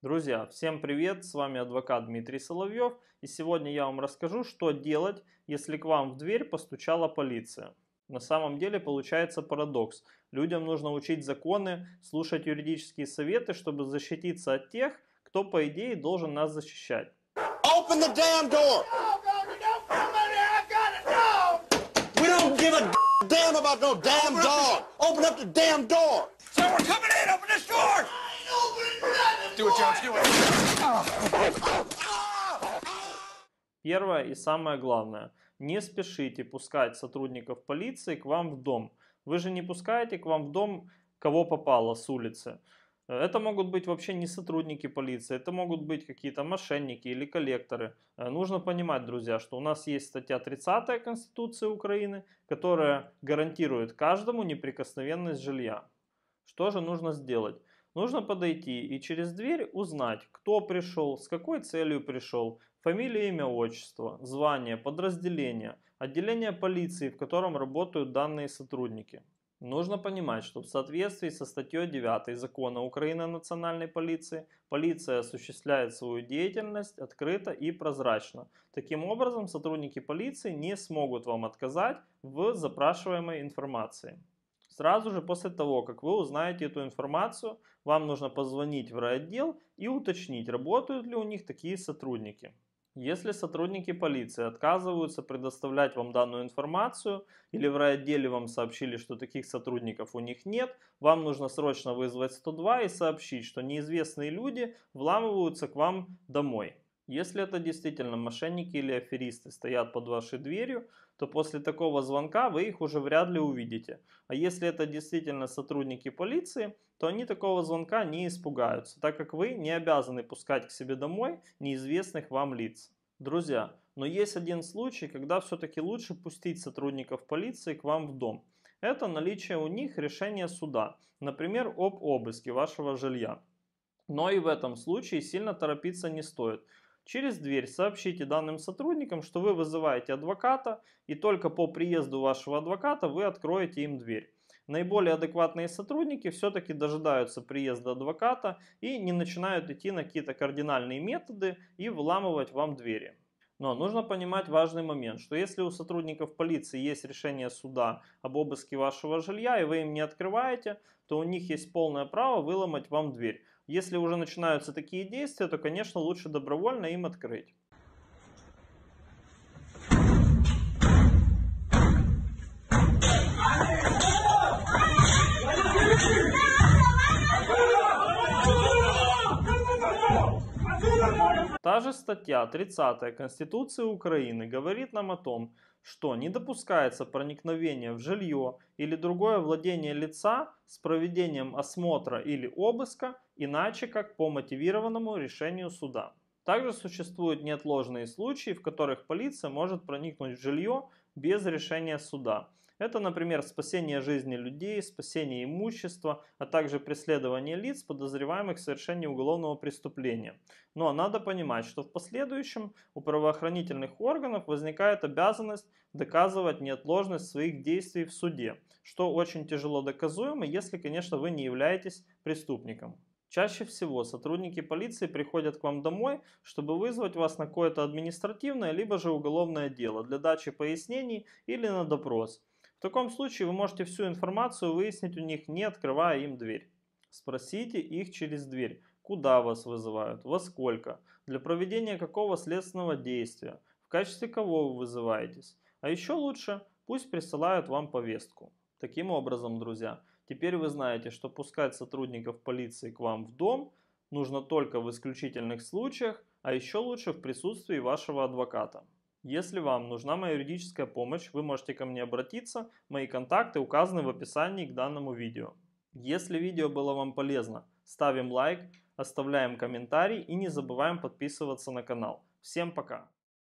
Друзья, всем привет! С вами адвокат Дмитрий Соловьев. И сегодня я вам расскажу, что делать, если к вам в дверь постучала полиция. На самом деле получается парадокс. Людям нужно учить законы, слушать юридические советы, чтобы защититься от тех, кто по идее должен нас защищать. Open the damn door! Первое и самое главное. Не спешите пускать сотрудников полиции к вам в дом. Вы же не пускаете к вам в дом кого попало с улицы. Это могут быть вообще не сотрудники полиции, это могут быть какие-то мошенники или коллекторы. Э, нужно понимать, друзья, что у нас есть статья 30 Конституции Украины, которая гарантирует каждому неприкосновенность жилья. Что же нужно сделать? Нужно подойти и через дверь узнать, кто пришел, с какой целью пришел, фамилия, имя, отчество, звание, подразделение, отделение полиции, в котором работают данные сотрудники. Нужно понимать, что в соответствии со статьей 9 Закона Украины о национальной полиции, полиция осуществляет свою деятельность открыто и прозрачно. Таким образом, сотрудники полиции не смогут вам отказать в запрашиваемой информации. Сразу же после того, как вы узнаете эту информацию, вам нужно позвонить в райотдел и уточнить, работают ли у них такие сотрудники. Если сотрудники полиции отказываются предоставлять вам данную информацию, или в райотделе вам сообщили, что таких сотрудников у них нет, вам нужно срочно вызвать 102 и сообщить, что неизвестные люди вламываются к вам домой. Если это действительно мошенники или аферисты стоят под вашей дверью, то после такого звонка вы их уже вряд ли увидите. А если это действительно сотрудники полиции, то они такого звонка не испугаются, так как вы не обязаны пускать к себе домой неизвестных вам лиц. Друзья, но есть один случай, когда все-таки лучше пустить сотрудников полиции к вам в дом. Это наличие у них решения суда, например, об обыске вашего жилья. Но и в этом случае сильно торопиться не стоит. Через дверь сообщите данным сотрудникам, что вы вызываете адвоката, и только по приезду вашего адвоката вы откроете им дверь. Наиболее адекватные сотрудники все-таки дожидаются приезда адвоката и не начинают идти на какие-то кардинальные методы и вламывать вам двери. Но нужно понимать важный момент, что если у сотрудников полиции есть решение суда об обыске вашего жилья, и вы им не открываете, то у них есть полное право выломать вам дверь. Если уже начинаются такие действия, то, конечно, лучше добровольно им открыть. Та же статья 30 Конституции Украины говорит нам о том, что не допускается проникновение в жилье или другое владение лица с проведением осмотра или обыска, иначе как по мотивированному решению суда. Также существуют неотложные случаи, в которых полиция может проникнуть в жилье без решения суда. Это, например, спасение жизни людей, спасение имущества, а также преследование лиц, подозреваемых в совершении уголовного преступления. Но ну, а надо понимать, что в последующем у правоохранительных органов возникает обязанность доказывать неотложность своих действий в суде, что очень тяжело доказуемо, если, конечно, вы не являетесь преступником. Чаще всего сотрудники полиции приходят к вам домой, чтобы вызвать вас на какое-то административное либо же уголовное дело для дачи пояснений или на допрос. В таком случае вы можете всю информацию выяснить у них, не открывая им дверь. Спросите их через дверь, куда вас вызывают, во сколько, для проведения какого следственного действия, в качестве кого вы вызываетесь. А еще лучше, пусть присылают вам повестку. Таким образом, друзья, теперь вы знаете, что пускать сотрудников полиции к вам в дом нужно только в исключительных случаях, а еще лучше в присутствии вашего адвоката. Если вам нужна моя юридическая помощь, вы можете ко мне обратиться, мои контакты указаны в описании к данному видео. Если видео было вам полезно, ставим лайк, оставляем комментарий и не забываем подписываться на канал. Всем пока!